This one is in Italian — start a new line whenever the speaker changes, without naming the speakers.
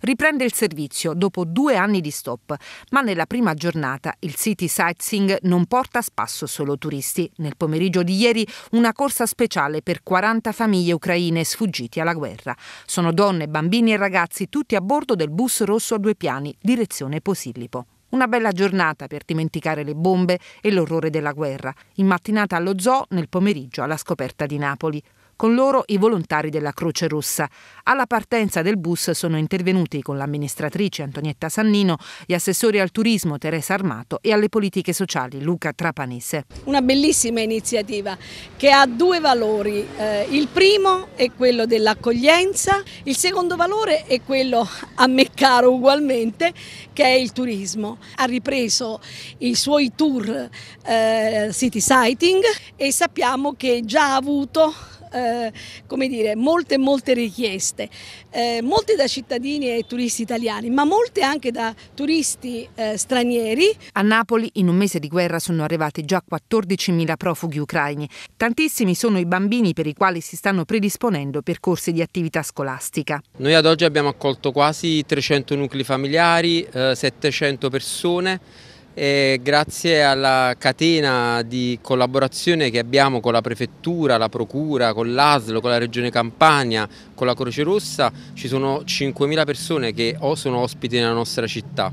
riprende il servizio dopo due anni di stop, ma nella prima giornata il City Sightseeing non porta a spasso solo turisti. Nel pomeriggio di ieri una corsa speciale per 40 famiglie ucraine sfuggiti alla guerra. Sono donne, bambini e ragazzi tutti a bordo del bus rosso a due piani, direzione Posillipo. Una bella giornata per dimenticare le bombe e l'orrore della guerra. In mattinata allo zoo, nel pomeriggio alla scoperta di Napoli con loro i volontari della Croce Rossa. Alla partenza del bus sono intervenuti con l'amministratrice Antonietta Sannino, gli assessori al turismo Teresa Armato e alle politiche sociali Luca Trapanese.
Una bellissima iniziativa che ha due valori. Eh, il primo è quello dell'accoglienza, il secondo valore è quello a me caro ugualmente che è il turismo. Ha ripreso i suoi tour eh, city sighting e sappiamo che già ha avuto eh, come dire, molte molte richieste, eh, molte da cittadini e turisti italiani, ma molte anche da turisti eh, stranieri.
A Napoli in un mese di guerra sono arrivati già 14.000 profughi ucraini. Tantissimi sono i bambini per i quali si stanno predisponendo percorsi di attività scolastica.
Noi ad oggi abbiamo accolto quasi 300 nuclei familiari, 700 eh, persone e grazie alla catena di collaborazione che abbiamo con la Prefettura, la Procura, con l'ASLO, con la Regione Campania, con la Croce Rossa, ci sono 5.000 persone che o sono ospiti nella nostra città.